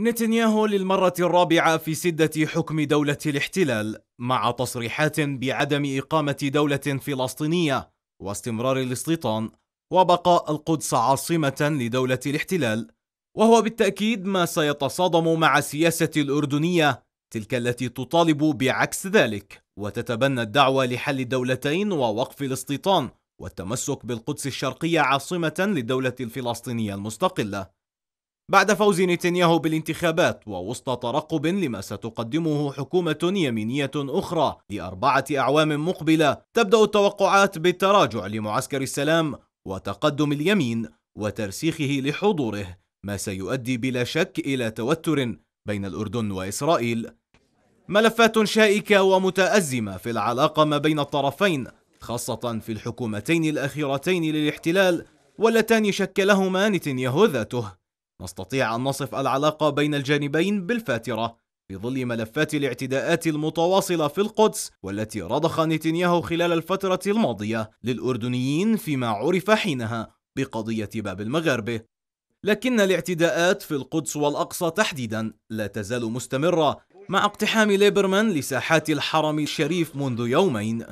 نتنياهو للمرة الرابعة في سدة حكم دولة الاحتلال مع تصريحات بعدم إقامة دولة فلسطينية واستمرار الاستيطان وبقاء القدس عاصمة لدولة الاحتلال وهو بالتأكيد ما سيتصادم مع السياسة الأردنية تلك التي تطالب بعكس ذلك وتتبنى الدعوة لحل الدولتين ووقف الاستيطان والتمسك بالقدس الشرقية عاصمة للدولة الفلسطينية المستقلة بعد فوز نتنياهو بالانتخابات ووسط ترقب لما ستقدمه حكومة يمينية أخرى لأربعة أعوام مقبلة تبدأ التوقعات بالتراجع لمعسكر السلام وتقدم اليمين وترسيخه لحضوره ما سيؤدي بلا شك إلى توتر بين الأردن وإسرائيل ملفات شائكة ومتأزمة في العلاقة ما بين الطرفين خاصة في الحكومتين الأخيرتين للاحتلال واللتان شكلهما نتنياهو ذاته نستطيع أن نصف العلاقة بين الجانبين بالفاترة في ظل ملفات الاعتداءات المتواصلة في القدس والتي رضخ نتنياهو خلال الفترة الماضية للأردنيين فيما عرف حينها بقضية باب المغاربة لكن الاعتداءات في القدس والأقصى تحديدا لا تزال مستمرة مع اقتحام ليبرمان لساحات الحرم الشريف منذ يومين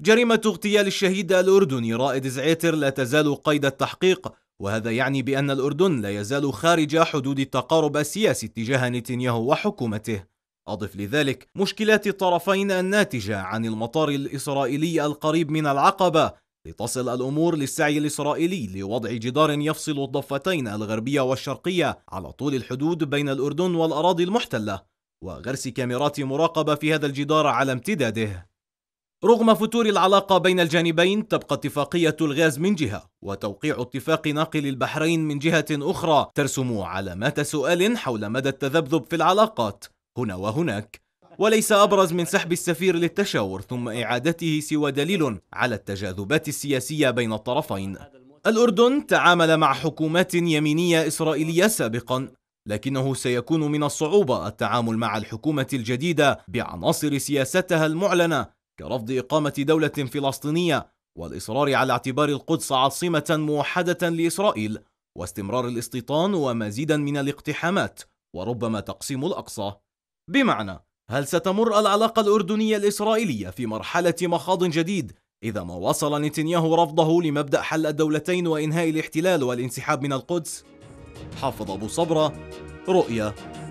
جريمة اغتيال الشهيد الأردني رائد زعيتر لا تزال قيد التحقيق وهذا يعني بأن الأردن لا يزال خارج حدود التقارب السياسي اتجاه نتنياهو وحكومته أضف لذلك مشكلات الطرفين الناتجة عن المطار الإسرائيلي القريب من العقبة لتصل الأمور للسعي الإسرائيلي لوضع جدار يفصل الضفتين الغربية والشرقية على طول الحدود بين الأردن والأراضي المحتلة وغرس كاميرات مراقبة في هذا الجدار على امتداده رغم فتور العلاقة بين الجانبين تبقى اتفاقية الغاز من جهة وتوقيع اتفاق ناقل البحرين من جهة أخرى ترسم علامات سؤال حول مدى التذبذب في العلاقات هنا وهناك وليس أبرز من سحب السفير للتشاور ثم إعادته سوى دليل على التجاذبات السياسية بين الطرفين الأردن تعامل مع حكومات يمينية إسرائيلية سابقا لكنه سيكون من الصعوبة التعامل مع الحكومة الجديدة بعناصر سياستها المعلنة كرفض إقامة دولة فلسطينية والإصرار على اعتبار القدس عاصمة موحدة لإسرائيل واستمرار الاستيطان ومزيدا من الاقتحامات وربما تقسيم الأقصى بمعنى هل ستمر العلاقة الأردنية الإسرائيلية في مرحلة مخاض جديد إذا ما واصل نتنياهو رفضه لمبدأ حل الدولتين وإنهاء الاحتلال والانسحاب من القدس؟ حافظ أبو صبرة رؤيا